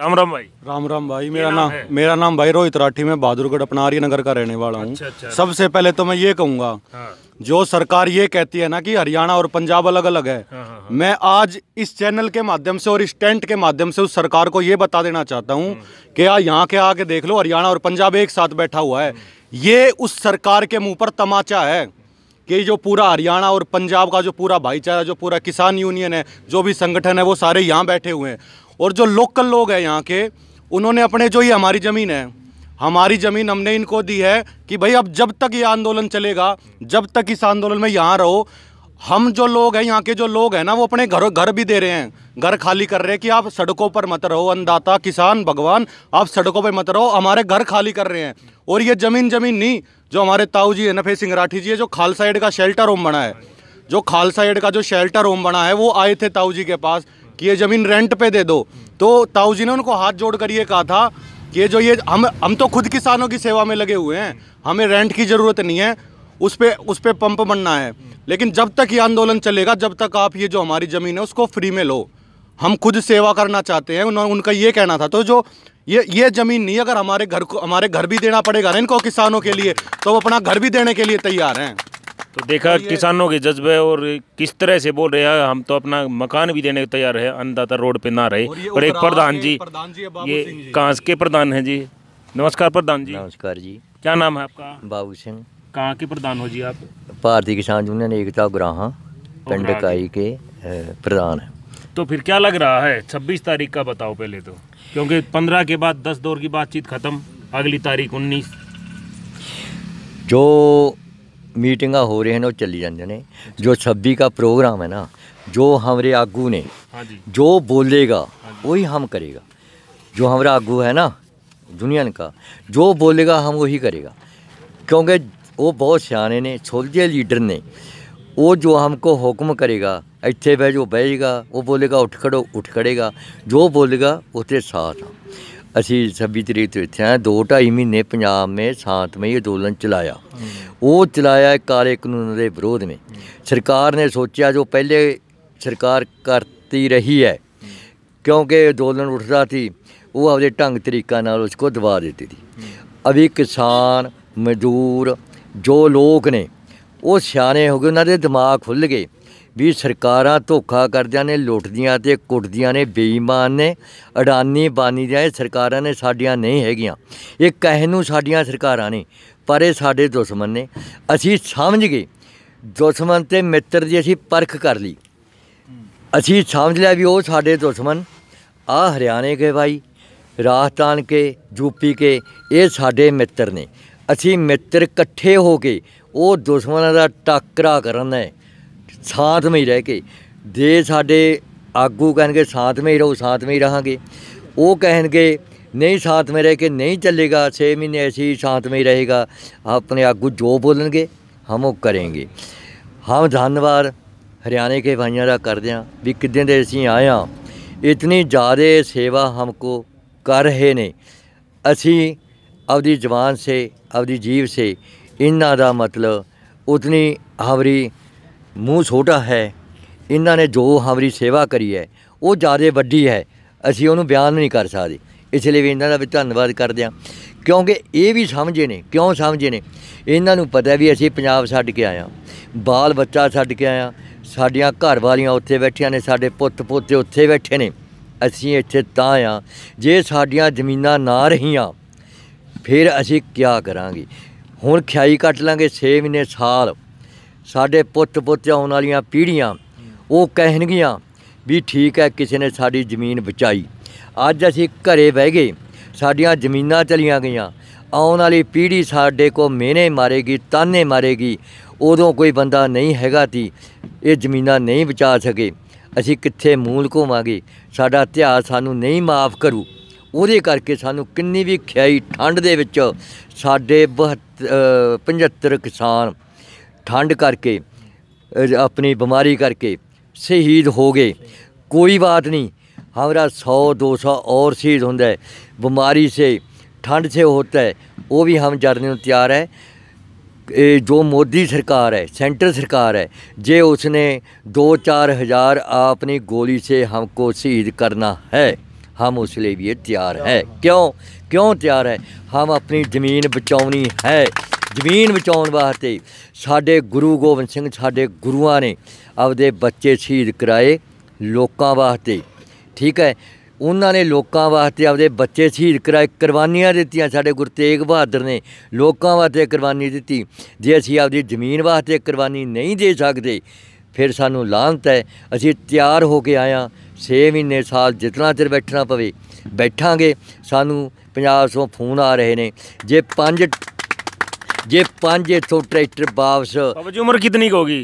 राम राम भाई राम राम भाई मेरा नाम ना, मेरा नाम भाई रोहित राठी मैं बहादुरगढ़ अपनारी नगर का रहने वाला हूँ अच्छा, अच्छा, सबसे पहले तो मैं ये कहूँगा हाँ। जो सरकार ये कहती है ना कि हरियाणा और पंजाब अलग अलग है हाँ, हाँ, हाँ, मैं आज इस चैनल के माध्यम से और इस टेंट के माध्यम से उस सरकार को ये बता देना चाहता हूँ हम्म। कि यहाँ के आके देख लो हरियाणा और पंजाब एक साथ बैठा हुआ है हम्म। ये उस सरकार के मुँह पर तमाचा है कि जो पूरा हरियाणा और पंजाब का जो पूरा भाईचारा जो पूरा किसान यूनियन है जो भी संगठन है वो सारे यहाँ बैठे हुए हैं और जो लोकल लोग हैं यहाँ के उन्होंने अपने जो ये हमारी ज़मीन है हमारी ज़मीन हमने इनको दी है कि भाई अब जब तक ये आंदोलन चलेगा जब तक इस आंदोलन में यहाँ रहो हम जो लोग हैं यहाँ के जो लोग हैं ना वो अपने घर घर भी दे रहे हैं घर खाली कर रहे हैं कि आप सड़कों पर मत रहो अन्नदाता किसान भगवान आप सड़कों पर मत रहो हमारे घर खाली कर रहे हैं और ये ज़मीन ज़मीन नहीं जो हमारे ताऊ जी एन नफे सिंह राठी जी है जो खालसा एड का शेल्टर होम बना है जो खालसा एड का जो शेल्टर होम बना है वो आए थे ताऊ जी के पास कि ये ज़मीन रेंट पे दे दो तो ताऊ जी ने उनको हाथ जोड़ कर ये कहा था कि ये जो ये हम हम तो खुद किसानों की सेवा में लगे हुए हैं हमें रेंट की ज़रूरत नहीं है उस पर उस पर पंप बनना है लेकिन जब तक ये आंदोलन चलेगा जब तक आप ये जो हमारी ज़मीन है उसको फ्री में लो हम खुद सेवा करना चाहते हैं उन्होंने उनका ये कहना था तो जो ये ये ज़मीन नहीं अगर हमारे घर को हमारे घर भी देना पड़ेगा ना इनको किसानों के लिए तो वो अपना घर भी देने के लिए तैयार हैं तो देखा तो किसानों के जज्बे और किस तरह से बोल रहे हैं हम तो अपना मकान भी देने को तैयार है अन्नदाता रोड पे ना रहे और, और एक प्रधान जी, ये कांस के प्रधान हैं जी नमस्कार प्रधान जी नमस्कार जी क्या नाम है आपका बाबू सिंह कहाँ के प्रधान हो जी आप भारतीय किसान यूनियन एकता ग्राह पिंड के प्रधान है तो फिर क्या लग रहा है छब्बीस तारीख का बताओ पहले तो क्योंकि पंद्रह के बाद दस दौर की बातचीत खत्म अगली तारीख उन्नीस जो मीटिंगा हो रही ਨੇ ਉਹ ਚੱਲੀ ਜਾਂਦੇ ਨੇ ਜੋ 26 ਦਾ ਪ੍ਰੋਗਰਾਮ ਹੈ ਨਾ ਜੋ ਹਮਰੇ ਆਗੂ जो बोलेगा हाँ वही हम करेगा जो हमारा आगू है ना दुनिया का जो बोलेगा हम वही करेगा क्योंकि वो बहुत सियाने ने छोटे लीडर ने वो जो हमको हुक्म करेगा इतने बह जो बहेगा वो बोलेगा उठ खड़ो उठ खड़ेगा जो बोलेगा उसके साथ हम ਅਸੀਂ 26 ਤਰੀਕ ਤੋਂ ਇੱਥੇ ਆ 2 2.5 ਮਹੀਨੇ ਪੰਜਾਬ ਮੇ ਸ਼ਾਂਤਮਈ ਅਦੋਲਨ ਚਲਾਇਆ ਉਹ ਚਲਾਇਆ ਕਾਲੇ ਕਾਨੂੰਨ ਦੇ ਵਿਰੋਧ ਮੇ ਸਰਕਾਰ ਨੇ ਸੋਚਿਆ ਜੋ ਪਹਿਲੇ ਸਰਕਾਰ ਕਰਤੀ ਰਹੀ ਹੈ ਕਿਉਂਕਿ ਅਦੋਲਨ ਉੱਠਦਾ ਸੀ ਉਹ ਆਪਣੇ ਢੰਗ ਤਰੀਕਾ ਨਾਲ ਉਸ ਕੋ ਦਬਾ ਦਿੱਤੀ ਸੀ ਅਭੀ ਕਿਸਾਨ ਮਜ਼ਦੂਰ ਜੋ ਲੋਕ ਨੇ ਉਹ ਸਿਆਣੇ ਹੋ ਗਏ ਉਹਨਾਂ ਦੇ ਦਿਮਾਗ ਖੁੱਲ ਗਏ ਵੀ ਸਰਕਾਰਾਂ ਧੋਖਾ ਕਰਦਿਆਂ ਨੇ ਲੁੱਟਦੀਆਂ ਤੇ ਕੁੱਟਦੀਆਂ ਨੇ ਬੇਈਮਾਨ ਨੇ ਅਡਾਨੀ ਬਾਨੀ ਜਾਏ ਸਰਕਾਰਾਂ ਨੇ ਸਾਡੀਆਂ ਨਹੀਂ ਹੈਗੀਆਂ ਇਹ ਕਹਿ ਨੂੰ ਸਾਡੀਆਂ ਸਰਕਾਰਾਂ ਨੇ ਪਰ ਇਹ ਸਾਡੇ ਦੁਸ਼ਮਣ ਨੇ ਅਸੀਂ ਸਮਝ ਗਏ ਦੁਸ਼ਮਣ ਤੇ ਮਿੱਤਰ ਦੀ ਅਸੀਂ ਪਰਖ ਕਰ ਲਈ ਅਸੀਂ ਸਮਝ ਲਿਆ ਵੀ ਉਹ ਸਾਡੇ ਦੁਸ਼ਮਣ ਆ ਹਰਿਆਣੇ ਕੇ ਭਾਈ ਰਾਜਸਥਾਨ ਕੇ ਯੂਪੀ ਕੇ ਇਹ ਸਾਡੇ ਮਿੱਤਰ ਨੇ ਅਸੀਂ ਮਿੱਤਰ ਇਕੱਠੇ ਹੋ ਕੇ ਉਹ ਦੁਸ਼ਮਣਾਂ ਦਾ ਟੱਕਰਾ ਕਰਨਾ ਹੈ ਸਾਥ ਹੀ ਰਹਿ ਕੇ ਦੇ ਸਾਡੇ ਆਗੂ ਕਹਿਣਗੇ ਸਾਥ ਹੀ ਰਹੋ ਸਾਥ ਹੀ ਰਹਾਂਗੇ ਉਹ ਕਹਿਣਗੇ ਨਹੀਂ ਸਾਥ ਵਿੱਚ ਰਹਿ ਕੇ ਨਹੀਂ ਚੱਲੇਗਾ 6 ਮਹੀਨੇ ਅਸੀਂ ਸਾਥ ਹੀ ਰਹੇਗਾ ਆਪਣੇ ਆਗੂ ਜੋ ਬੋਲਣਗੇ ਹਮ ਉਹ ਕਰਾਂਗੇ ਹਮ ਧੰਨਵਾਦ ਹਰਿਆਣੇ ਕੇ ਭਾਈਆਂ ਦਾ ਕਰਦੇ ਆ ਵੀ ਕਿੱਦਾਂ ਦੇ ਅਸੀਂ ਆਇਆ ਇਤਨੀ ਜ਼ਿਆਦਾ ਸੇਵਾ ਹਮਕੋ ਕਰ ਰਹੇ ਨੇ ਅਸੀਂ ਆਪਦੀ ਜਵਾਨ ਸੇ ਆਪਦੀ ਜੀਵ ਸੇ ਇਹਨਾਂ ਦਾ ਮਤਲਬ ਉਤਨੀ ਹਵਰੀ ਮੂੰਹ ਛੋਟਾ ਹੈ ਇਹਨਾਂ ਨੇ ਜੋ ਹਮਰੀ ਸੇਵਾ ਕਰੀ ਹੈ ਉਹ ਜਾਦੇ ਵੱਡੀ ਹੈ ਅਸੀਂ ਉਹਨੂੰ ਬਿਆਨ ਨਹੀਂ ਕਰ ਸਕਦੇ ਇਸ ਲਈ ਵੀ ਇਹਨਾਂ ਦਾ ਵੀ ਧੰਨਵਾਦ ਕਰਦੇ ਹਾਂ ਕਿਉਂਕਿ ਇਹ ਵੀ ਸਮਝੇ ਨੇ ਕਿਉਂ ਸਮਝੇ ਨੇ ਇਹਨਾਂ ਨੂੰ ਪਤਾ ਵੀ ਅਸੀਂ ਪੰਜਾਬ ਛੱਡ ਕੇ ਆਇਆ ਬਾਲ ਬੱਚਾ ਛੱਡ ਕੇ ਆਇਆ ਸਾਡੀਆਂ ਘਰ ਵਾਲੀਆਂ ਉੱਥੇ ਬੈਠੀਆਂ ਨੇ ਸਾਡੇ ਪੁੱਤ ਪੋਤੇ ਉੱਥੇ ਬੈਠੇ ਨੇ ਅਸੀਂ ਇੱਥੇ ਤਾਂ ਆ ਜੇ ਸਾਡੀਆਂ ਜ਼ਮੀਨਾਂ ਨਾ ਰਹੀਆਂ ਫਿਰ ਅਸੀਂ ਕੀ ਕਰਾਂਗੇ ਹੁਣ ਖਿਆਈ ਕੱਟ ਲਾਂਗੇ 6 ਮਹੀਨੇ ਸਾਲ ਸਾਡੇ ਪੁੱਤ ਪੁੱਤ ਆਉਣ ਵਾਲੀਆਂ ਪੀੜ੍ਹੀਆਂ ਉਹ ਕਹਿਣਗੀਆਂ ਵੀ ਠੀਕ ਹੈ ਕਿਸੇ ਨੇ ਸਾਡੀ ਜ਼ਮੀਨ ਬਚਾਈ ਅੱਜ ਅਸੀਂ ਘਰੇ ਬਹਿ ਗਏ ਸਾਡੀਆਂ ਜ਼ਮੀਨਾਂ ਚਲੀਆਂ ਗਈਆਂ ਆਉਣ ਵਾਲੀ ਪੀੜ੍ਹੀ ਸਾਡੇ ਕੋ ਮਿਹਨੇ ਮਾਰੇਗੀ ਤਾਨੇ ਮਾਰੇਗੀ ਉਦੋਂ ਕੋਈ ਬੰਦਾ ਨਹੀਂ ਹੈਗਾ ਤੀ ਇਹ ਜ਼ਮੀਨਾਂ ਨਹੀਂ ਬਚਾ ਸਕੇ ਅਸੀਂ ਕਿੱਥੇ ਮੂਲ ਘੋਵਾਂਗੇ ਸਾਡਾ ਇਤਿਹਾਸ ਸਾਨੂੰ ਨਹੀਂ ਮਾਫ ਕਰੂ ਉਹਦੇ ਕਰਕੇ ਸਾਨੂੰ ਕਿੰਨੀ ਵੀ ਖਿਆਈ ਠੰਡ ਦੇ ਵਿੱਚ ਸਾਡੇ 75 ਕਿਸਾਨ ठंड करके अपनी बीमारी करके शहीद हो गए कोई बात नहीं हमारा सौ दो सौ और शहीद होता है बीमारी से ठंड से होता है वो भी हम जरने तैयार है जो मोदी सरकार है सेंटर सरकार है जे उसने दो चार हज़ार अपनी गोली से हमको शहीद करना है हम उस लिए भी तैयार है क्यों क्यों तैयार है हम अपनी ज़मीन बचानी है ਜ਼ਮੀਨ ਬਚਾਉਣ ਵਾਸਤੇ ਸਾਡੇ ਗੁਰੂ ਗੋਬਿੰਦ ਸਿੰਘ ਸਾਡੇ ਗੁਰੂਆਂ ਨੇ ਆਪਦੇ ਬੱਚੇ ਸ਼ਹੀਦ ਕਰਾਏ ਲੋਕਾਂ ਵਾਸਤੇ ਠੀਕ ਹੈ ਉਹਨਾਂ ਨੇ ਲੋਕਾਂ ਵਾਸਤੇ ਆਪਦੇ ਬੱਚੇ ਸ਼ਹੀਦ ਕਰਾਏ ਕੁਰਬਾਨੀਆਂ ਦਿੱਤੀਆਂ ਸਾਡੇ ਗੁਰੂ ਤੇਗ ਬਹਾਦਰ ਨੇ ਲੋਕਾਂ ਵਾਸਤੇ ਕੁਰਬਾਨੀ ਦਿੱਤੀ ਜੇ ਅਸੀਂ ਆਪਦੀ ਜ਼ਮੀਨ ਵਾਸਤੇ ਕੁਰਬਾਨੀ ਨਹੀਂ ਦੇ ਸਕਦੇ ਫਿਰ ਸਾਨੂੰ ਲਾਂਤ ਹੈ ਅਸੀਂ ਤਿਆਰ ਹੋ ਕੇ ਆਇਆ 6 ਮਹੀਨੇ ਸਾਲ ਜਿਤਨਾ ਚਿਰ ਬੈਠਣਾ ਪਵੇ ਬੈਠਾਂਗੇ ਸਾਨੂੰ ਪੰਜਾਬ ਤੋਂ ਫੋਨ ਆ ਰਹੇ ਨੇ ਜੇ ਪੰਜ जे पांच ਟਰੈਕਟਰ ਵਾਪਸ वापस उम्र कितनी होगी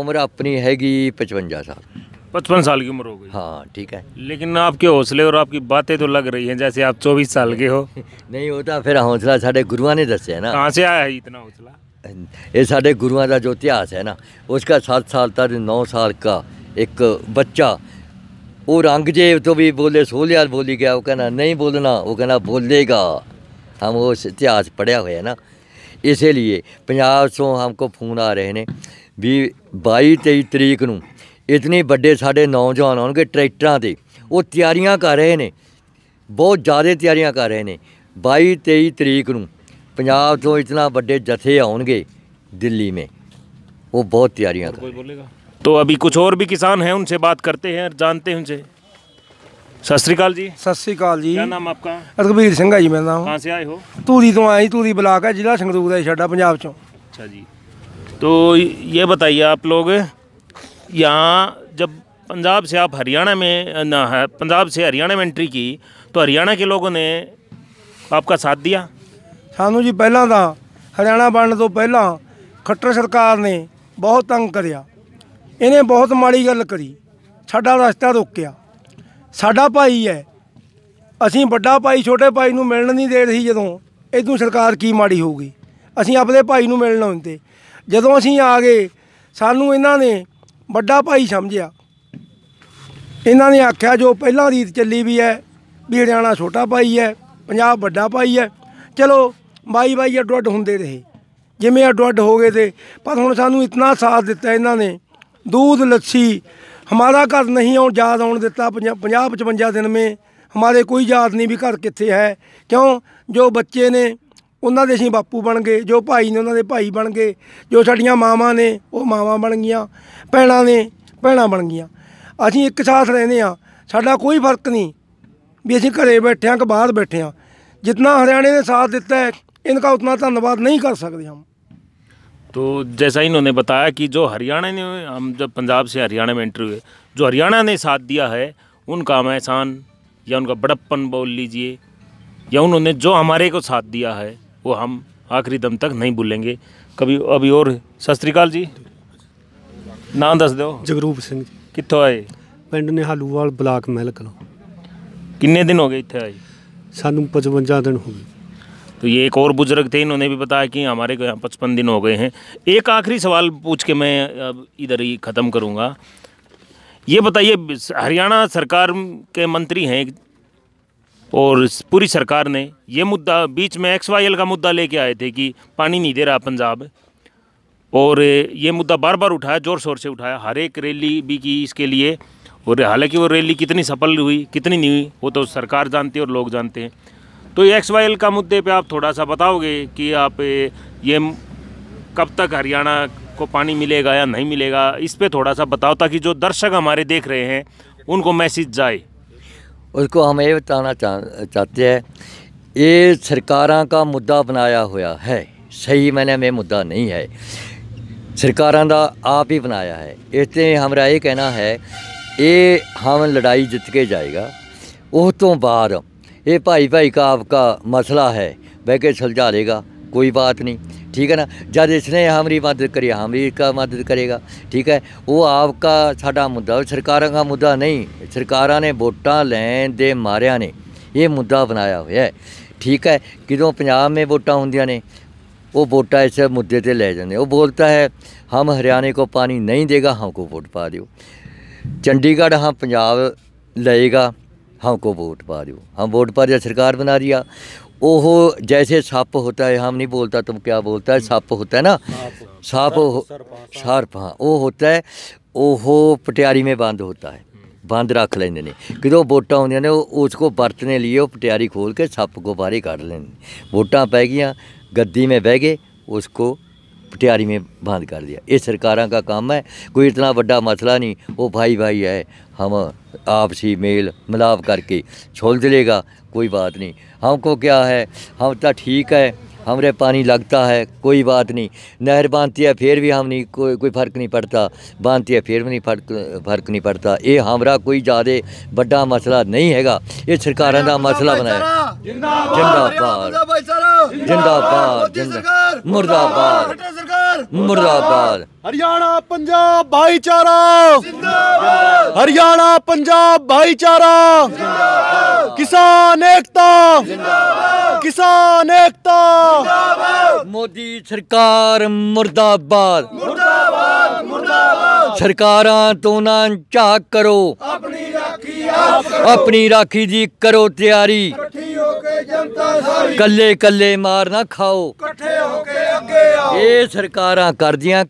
उम्र अपनी हैगी पचवंजा साल पचपन साल की उम्र हो गई हाँ ठीक है लेकिन आपके हौसले और आपकी बातें तो लग रही हैं जैसे आप चौबीस साल के हो नहीं होता तो फिर हौसला साढ़े गुरुआ ने दस है ना कहाँ से आया है इतना हौसला ये साढ़े गुरुआ का जो इतिहास है ना उसका सात साल तक नौ साल का एक बच्चा वो रंगजेब तो भी बोले सोलियाल बोली गया वो कहना नहीं बोलना वो कहना बोलेगा हम उस इतिहास पढ़िया हुआ है ना ਇਸੇ ਪੰਜਾਬ ਤੋਂ ਹਮਕੋ ਫੋਨ ਆ ਰਹੇ ਨੇ ਵੀ 22 23 ਤਰੀਕ ਨੂੰ ਇਤਨੇ ਵੱਡੇ ਸਾਡੇ ਨੌਜਵਾਨ ਆਉਣਗੇ ਟਰੈਕਟਰਾਂ ਤੇ ਉਹ ਤਿਆਰੀਆਂ ਕਰ ਰਹੇ ਨੇ ਬਹੁਤ ਜ਼ਿਆਦਾ ਤਿਆਰੀਆਂ ਕਰ ਰਹੇ ਨੇ 22 23 ਤਰੀਕ ਨੂੰ ਪੰਜਾਬ ਤੋਂ ਇਤਨਾ ਵੱਡੇ ਜਥੇ ਆਉਣਗੇ दिल्ली में वो बहुत तैयारियाँ कर बोलेगा तो अभी कुछ और भी किसान हैं उनसे बात करते हैं जानते हैं उनसे ਸਤਿ ਸ਼੍ਰੀ ਅਕਾਲ ਜੀ ਸਤਿ ਸ੍ਰੀ ਅਕਾਲ ਜੀ ਕੀ ਨਾਮ ਆਪਕਾ ਰਘਬੀਰ ਸਿੰਘ ਆ ਜੀ ਮੇਰਾ ਨਾਮ ਕਾਂਸੇ ਆਏ ਹੋ ਤੂਰੀ ਤੋਂ ਆਏ ਤੂਰੀ ਬਲਾਕ ਹੈ ਜ਼ਿਲ੍ਹਾ ਸੰਗਰੂਰ ਦਾ ਛੱਡਾ ਪੰਜਾਬ ਚੋਂ ਅੱਛਾ ਜੀ ਤੋ ਇਹ ਬਤਾਈਏ ਆਪ ਲੋਗ यहाँ ਜਬ ਪੰਜਾਬ ਸੇ ਆਪ ਹਰਿਆਣਾ ਮੇ ਨਾ ਹੈ ਪੰਜਾਬ ਸੇ ਹਰਿਆਣਾ ਮੇ ਐਂਟਰੀ ਕੀ ਤੋ ਹਰਿਆਣਾ ਕੇ ਲੋਗੋ ਨੇ ਆਪਕਾ ਸਾਥ ਦਿਆ ਸਾਨੂੰ ਜੀ ਪਹਿਲਾਂ ਤਾਂ ਹਰਿਆਣਾ ਬਣਨ ਤੋਂ ਪਹਿਲਾਂ ਖੱਟਰ ਸਰਕਾਰ ਨੇ ਬਹੁਤ ਤੰਗ ਕਰਿਆ ਇਹਨੇ ਬਹੁਤ ਮਾੜੀ ਗੱਲ ਕਰੀ ਸਾਡਾ ਰਸਤਾ ਰੋਕਿਆ ਸਾਡਾ ਭਾਈ ਹੈ ਅਸੀਂ ਵੱਡਾ ਭਾਈ ਛੋਟੇ ਭਾਈ ਨੂੰ ਮਿਲਣ ਨਹੀਂ ਦੇ ਰਹੀ ਜਦੋਂ ਇਦੋਂ ਸਰਕਾਰ ਕੀ ਮਾੜੀ ਹੋਊਗੀ ਅਸੀਂ ਆਪਣੇ ਭਾਈ ਨੂੰ ਮਿਲਣ ਆਉਂਦੇ ਜਦੋਂ ਅਸੀਂ ਆ ਗਏ ਸਾਨੂੰ ਇਹਨਾਂ ਨੇ ਵੱਡਾ ਭਾਈ ਸਮਝਿਆ ਇਹਨਾਂ ਨੇ ਆਖਿਆ ਜੋ ਪਹਿਲਾਂ ਰੀਤ ਚੱਲੀ ਵੀ ਹੈ ਵੀ ਹਰਿਆਣਾ ਛੋਟਾ ਭਾਈ ਹੈ ਪੰਜਾਬ ਵੱਡਾ ਭਾਈ ਹੈ ਚਲੋ ਬਾਈ ਬਾਈ ਅੱਡ ਅੱਡ ਹੁੰਦੇ ਰਹੇ ਜਿਵੇਂ ਅੱਡ ਅੱਡ ਹੋ ਗਏ ਤੇ ਪਰ ਹੁਣ ਸਾਨੂੰ ਇਤਨਾ ਸਾਥ ਦਿੱਤਾ ਇਹਨਾਂ ਨੇ ਦੁੱਧ ਲੱਸੀ ਹਮਾਰਾ ਘਰ ਨਹੀਂ ਆਉਣ याद ਆਉਣ ਦਿੱਤਾ 50 55 ਦਿਨ ਮੇ ਹਮਾਰੇ ਕੋਈ ਯਾਦ ਨਹੀਂ ਵੀ ਘਰ ਕਿੱਥੇ ਹੈ ਕਿਉਂ ਜੋ ਬੱਚੇ ਨੇ ਉਹਨਾਂ ਦੇ ਅਸੀਂ ਬਾਪੂ ਬਣ ਗਏ ਜੋ ਭਾਈ ਨੇ ਉਹਨਾਂ ਦੇ ਭਾਈ ਬਣ ਗਏ ਜੋ ਸਾਡੀਆਂ ਮਾਵਾਂ ਨੇ ਉਹ ਮਾਵਾਂ ਬਣ ਗਈਆਂ ਭੈਣਾਂ ਨੇ ਭੈਣਾਂ ਬਣ ਗਈਆਂ ਅਸੀਂ ਇੱਕ ਸਾਥ ਰਹਿੰਦੇ ਆ ਸਾਡਾ ਕੋਈ ਫਰਕ ਨਹੀਂ ਵੀ ਅਸੀਂ ਘਰੇ ਬੈਠੇ ਆ ਕਿ ਬਾਹਰ ਬੈਠੇ ਆ ਜਿੰਨਾ ਹਰਿਆਣੇ ਨੇ ਸਾਥ ਦਿੱਤਾ ਹੈ ਦਾ ਉਤਨਾ ਧੰਨਵਾਦ ਨਹੀਂ ਕਰ ਸਕਦੇ ਹਾਂ तो जैसा इन्होंने बताया कि जो हरियाणा ने हम जब पंजाब से हरियाणा में एंट्री हुए जो हरियाणा ने साथ दिया है उनका हम एहसान या उनका बड़प्पन बोल लीजिए या उन्होंने जो हमारे को साथ दिया है वो हम आखिरी दम तक नहीं भूलेंगे कभी अभी और सत श्रीकाल जी ਨਾਂ ਦੱਸ ਦਿਓ ਜਗਰੂਪ ਸਿੰਘ ਜੀ आए ਆਏ ਪਿੰਡ ਨਿਹਾਲੂਵਾਲ ब्लाक महल कलो किन्ने दिन हो गए इतने आए सू पचवंजा दिन हो गए तो ये एक और बुजुर्ग थे इन्होंने भी बताया कि हमारे को यहाँ पचपन दिन हो गए हैं एक आखिरी सवाल पूछ के मैं अब इधर ही ख़त्म करूँगा ये बताइए हरियाणा सरकार के मंत्री हैं और पूरी सरकार ने ये मुद्दा बीच में एक्स वाई एल का मुद्दा लेके आए थे कि पानी नहीं दे रहा पंजाब और ये मुद्दा बार बार उठाया ज़ोर शोर से उठाया हर एक रैली भी की इसके लिए और हालांकि वो रैली कितनी सफल हुई कितनी नहीं हुई वो तो सरकार जानती है और लोग जानते हैं तो एक्स वाई एल का मुद्दे पे आप थोड़ा सा बताओगे कि आप ये कब तक हरियाणा को पानी मिलेगा या नहीं मिलेगा इस पर थोड़ा सा बताओ ताकि जो दर्शक हमारे देख रहे हैं उनको मैसेज जाए उसको हम ये बताना चाह चाहते हैं ये सरकार का मुद्दा बनाया हुआ है सही मैंने में मुद्दा नहीं है सरकार का आप ही बनाया है इसलिए हमारा ये कहना है ये हम लड़ाई जित के जाएगा उस तो बाद ਇਹ ਭਾਈ ਭਾਈ ਕਾ आपका ਮਸਲਾ ਹੈ बह ਕੇ सुलझा ਲੇਗਾ ਕੋਈ ਬਾਤ ਨਹੀਂ ਠੀਕ ਹੈ ਨਾ ਜਦ ਇਸਨੇ ਹਮਰੀ ਮਦਦ ਕਰੀ ਹਮਰੀ ਕਾ ਮਦਦ ਕਰੇਗਾ ਠੀਕ ਹੈ ਉਹ ਆਪਕਾ ਸਾਡਾ ਮੁੱਦਾ ਸਰਕਾਰਾਂ ਦਾ ਮੁੱਦਾ ਨਹੀਂ ਸਰਕਾਰਾਂ ਨੇ ਵੋਟਾਂ ਲੈਣ ਦੇ ਮਾਰਿਆ ਨੇ ਇਹ ਮੁੱਦਾ ਬਣਾਇਆ ਹੋਇਆ ਹੈ ਠੀਕ ਹੈ ਕਿਦੋਂ ਪੰਜਾਬ ਮੇ ਵੋਟਾਂ ਹੁੰਦੀਆਂ ਨੇ ਉਹ ਵੋਟਾਂ ਇਸ ਮੁੱਦੇ ਤੇ ਲੈ ਜਾਂਦੇ ਉਹ ਬੋਲਤਾ ਹੈ ਹਮ ਹਰਿਆਣੇ ਕੋ ਪਾਣੀ ਨਹੀਂ ਦੇਗਾ ਹਮ ਕੋ ਵੋਟ ਪਾ ਦਿਓ ਚੰਡੀਗੜ੍ਹ ਹਾਂ ਪੰਜਾਬ ਲਏਗਾ हमको वोट पा रहे हो हम वोट पा रहे सरकार बना रही ओहो जैसे सप होता है हम नहीं बोलता तुम क्या बोलता है सप होता है ना सप सर्प हाँ वो होता है ओहो पटियारी में बंद होता है बंद रख ਲੈਂਦੇ ਨੇ जो वोटा ਹੁੰਦੀਆਂ ने उसको बरतने ਕੋ ਵਰਤਨੇ ਲਈ ਉਹ ਪਟਿਆਰੀ ਖੋਲ ਕੇ ਸੱਪ ਕੋ ਬਾਹਰ ਕੱਢ ਲੈਂਦੇ ਵੋਟਾਂ ਪੈ ਗਈਆਂ ਗੱਦੀ ਮੇ ਬਹਿ पटियारी में बंद कर दिया ये सरकारों का काम है कोई इतना बड़ा मसला नहीं वो भाई भाई है हम आपसी मेल मिलाप करके छोल देगा कोई बात नहीं हमको क्या है हम तो ठीक है हमरे पानी लगता है कोई बात नहीं नहर बांधती है फिर भी हम नहीं कोई कोई फ़र्क नहीं पड़ता बांधती है फिर भी नहीं फर्क फर्क नहीं पड़ता ये हमारा कोई ज़्यादा बड़ा मसला नहीं हैगा ये सरकार का मसला बनाया जिंदाबाद जिंदाबाद जिंदाबाद मुर्दाबाद ਮੁਰਦਾਬਾਦ ਮੁਰਦਾਬਾਦ ਹਰਿਆਣਾ ਪੰਜਾਬ ਭਾਈਚਾਰਾ ਜ਼ਿੰਦਾਬਾਦ ਹਰਿਆਣਾ ਪੰਜਾਬ ਭਾਈਚਾਰਾ ਜ਼ਿੰਦਾਬਾਦ ਕਿਸਾਨ ਏਕਤਾ ਜ਼ਿੰਦਾਬਾਦ ਕਿਸਾਨ ਏਕਤਾ ਜ਼ਿੰਦਾਬਾਦ ਮੋਦੀ ਸਰਕਾਰ ਮੁਰਦਾਬਾਦ ਮੁਰਦਾਬਾਦ ਮੁਰਦਾਬਾਦ ਸਰਕਾਰਾਂ ਤੋਂ ਨਾ ਝਾਕ ਕਰੋ ਆਪਣੀ ਰਾਖੀ ਆਪ ਕਰੋ ਆਪਣੀ ਰਾਖੀ ਦੀ ਕਰੋ ਤਿਆਰੀ ਕੱਲੇ ਕੱਲੇ ਮਾਰ ਨਾ ਖਾਓ ਇਕੱਠੇ ਹੋ ਕੇ ਅੱਗੇ ਆਓ ਇਹ ਸਰਕਾਰਾਂ ਕਰਦੀਆਂ